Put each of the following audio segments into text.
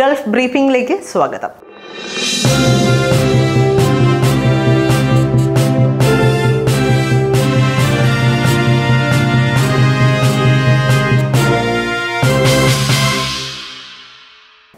Gulf ബ്രീഫിംഗിലേക്ക് സ്വാഗതം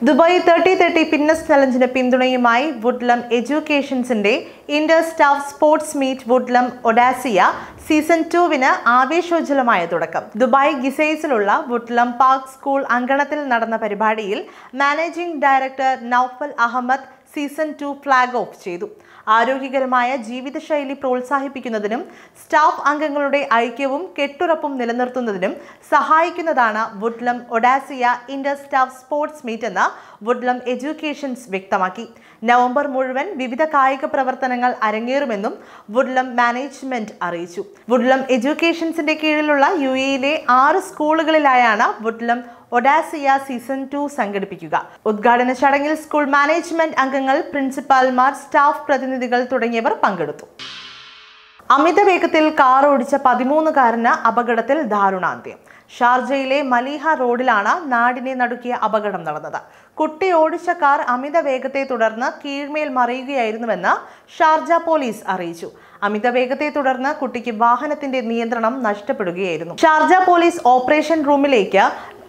Dubai thirty thirty fitness ചലഞ്ചിന് പിന്തുണയുമായി വുഡ്ലം എഡ്യൂക്കേഷൻസിന്റെ inter staff sports meet Woodlem Odasia season ടുവിന് ആവേശോജ്വലമായ തുടക്കം ദുബായ് ഗിസൈസിലുള്ള വുഡ്ലം പാർക്ക് സ്കൂൾ അങ്കണത്തിൽ നടന്ന പരിപാടിയിൽ managing director Naufal Ahmed season two flag off ചെയ്തു ആരോഗ്യകരമായ ജീവിതശൈലി പ്രോത്സാഹിപ്പിക്കുന്നതിനും സ്റ്റാഫ് അംഗങ്ങളുടെ ഐക്യവും കെട്ടുറപ്പും നിലനിർത്തുന്നതിനും സഹായിക്കുന്നതാണ് Woodlem Odasia inter staff sports meet എന്ന വുഡ്ലം എഡ്യൂക്കേഷൻസ് വ്യക്തമാക്കി നവംബർ മുഴുവൻ വിവിധ കായിക പ്രവർത്തനങ്ങൾ അരങ്ങേറുമെന്നും വുഡ്ലം മാനേജ്മെന്റ് അറിയിച്ചു വുഡ്ലം എഡ്യൂക്കേഷൻസിന്റെ കീഴിലുള്ള യു എയിലെ ആറ് സ്കൂളുകളിലായാണ് വുഡ്ലം ഒഡാസിയ സീസൺ ടു സംഘടിപ്പിക്കുക ഉദ്ഘാടന ചടങ്ങിൽ സ്കൂൾ മാനേജ്മെന്റ് അംഗങ്ങൾ പ്രിൻസിപ്പാൽമാർ സ്റ്റാഫ് പ്രതിനിധികൾ തുടങ്ങിയവർ പങ്കെടുത്തു അമിത വേഗത്തിൽ കാർ ഓടിച്ച പതിമൂന്നുകാരന് അപകടത്തിൽ ദാരുണാന്ത്യം ഷാർജയിലെ മലീഹ റോഡിലാണ് നാടിനെ നടുക്കിയ അപകടം നടന്നത് കുട്ടി ഓടിച്ച കാർ അമിത വേഗത്തെ തുടർന്ന് കീഴ്മേൽ മറിയുകയായിരുന്നുവെന്ന് ഷാർജ പോലീസ് അറിയിച്ചു അമിത തുടർന്ന് കുട്ടിക്ക് വാഹനത്തിന്റെ നിയന്ത്രണം നഷ്ടപ്പെടുകയായിരുന്നു ഷാർജ പോലീസ് ഓപ്പറേഷൻ റൂമിലേക്ക്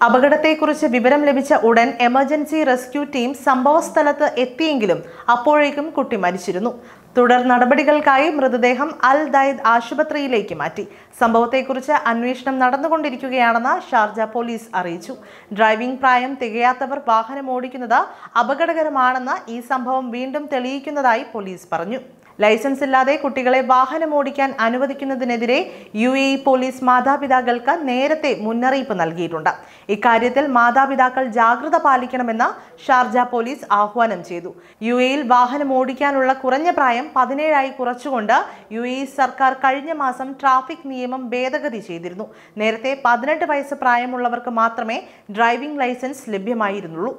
അപകടത്തെക്കുറിച്ച് വിവരം ലഭിച്ച ഉടൻ എമർജൻസി റെസ്ക്യൂ ടീം സംഭവസ്ഥലത്ത് എത്തിയെങ്കിലും അപ്പോഴേക്കും കുട്ടി മരിച്ചിരുന്നു തുടർ നടപടികൾക്കായി മൃതദേഹം അൽ ദൈദ് ആശുപത്രിയിലേക്ക് മാറ്റി സംഭവത്തെക്കുറിച്ച് അന്വേഷണം നടന്നുകൊണ്ടിരിക്കുകയാണെന്ന് ഷാർജ പോലീസ് അറിയിച്ചു ഡ്രൈവിംഗ് പ്രായം തികയാത്തവർ വാഹനം ഓടിക്കുന്നത് അപകടകരമാണെന്ന് ഈ സംഭവം വീണ്ടും തെളിയിക്കുന്നതായി പോലീസ് പറഞ്ഞു ലൈസൻസ് ഇല്ലാതെ കുട്ടികളെ വാഹനമോടിക്കാൻ അനുവദിക്കുന്നതിനെതിരെ യു എ പോലീസ് മാതാപിതാക്കൾക്ക് നേരത്തെ മുന്നറിയിപ്പ് നൽകിയിട്ടുണ്ട് ഇക്കാര്യത്തിൽ മാതാപിതാക്കൾ ജാഗ്രത പാലിക്കണമെന്ന് ഷാർജ പോലീസ് ആഹ്വാനം ചെയ്തു യു എയിൽ വാഹനമോടിക്കാനുള്ള കുറഞ്ഞ പ്രായം പതിനേഴായി കുറച്ചുകൊണ്ട് യു എ സർക്കാർ കഴിഞ്ഞ മാസം ട്രാഫിക് നിയമം ഭേദഗതി ചെയ്തിരുന്നു നേരത്തെ പതിനെട്ട് വയസ്സ് പ്രായമുള്ളവർക്ക് മാത്രമേ ഡ്രൈവിംഗ് ലൈസൻസ് ലഭ്യമായിരുന്നുള്ളൂ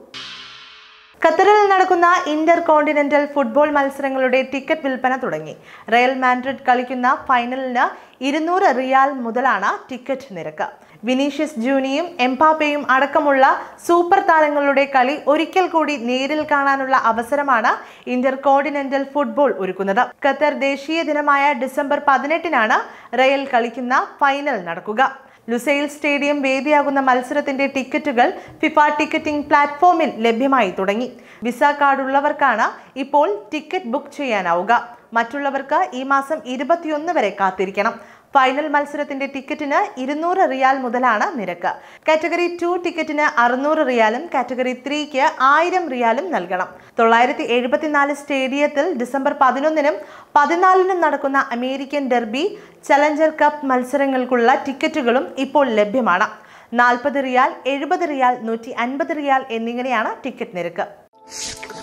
ഖത്തറിൽ നടക്കുന്ന ഇന്റർ കോണ്ടിനെന്റൽ ഫുട്ബോൾ മത്സരങ്ങളുടെ ടിക്കറ്റ് വിൽപ്പന തുടങ്ങി റയൽ മാൻഡ്രിഡ് കളിക്കുന്ന ഫൈനലിന് ഇരുന്നൂറ് റിയാൽ മുതലാണ് ടിക്കറ്റ് നിരക്ക് വിനീഷ്യസ് ജൂനിയും എംപാപ്പയും അടക്കമുള്ള സൂപ്പർ താരങ്ങളുടെ കളി ഒരിക്കൽ കൂടി നേരിൽ കാണാനുള്ള അവസരമാണ് ഇന്റർ കോണ്ടിനെന്റൽ ഫുട്ബോൾ ഒരുക്കുന്നത് ഖത്തർ ദേശീയ ദിനമായ ഡിസംബർ പതിനെട്ടിനാണ് റയൽ കളിക്കുന്ന ഫൈനൽ നടക്കുക ലുസൈൽ സ്റ്റേഡിയം വേദിയാകുന്ന മത്സരത്തിന്റെ ടിക്കറ്റുകൾ ഫിഫ ടിക്കറ്റിംഗ് പ്ലാറ്റ്ഫോമിൽ ലഭ്യമായി തുടങ്ങി വിസ കാർഡ് ഉള്ളവർക്കാണ് ഇപ്പോൾ ടിക്കറ്റ് ബുക്ക് ചെയ്യാനാവുക മറ്റുള്ളവർക്ക് ഈ മാസം ഇരുപത്തിയൊന്ന് വരെ കാത്തിരിക്കണം ഫൈനൽ മത്സരത്തിന്റെ ടിക്കറ്റിന് ഇരുന്നൂറ് റിയാൽ മുതലാണ് നിരക്ക് കാറ്റഗറി ടു ടിക്കറ്റിന് അറുന്നൂറ് റിയാലും കാറ്റഗറി ത്രീക്ക് ആയിരം റിയാലും നൽകണം തൊള്ളായിരത്തി എഴുപത്തിനാല് സ്റ്റേഡിയത്തിൽ ഡിസംബർ പതിനൊന്നിനും പതിനാലിനും നടക്കുന്ന അമേരിക്കൻ ഡെർബി ചലഞ്ചർ കപ്പ് മത്സരങ്ങൾക്കുള്ള ടിക്കറ്റുകളും ഇപ്പോൾ ലഭ്യമാണ് നാൽപ്പത് റിയാൽ എഴുപത് റിയാൽ നൂറ്റി അൻപത് റിയാൽ എന്നിങ്ങനെയാണ് ടിക്കറ്റ് നിരക്ക്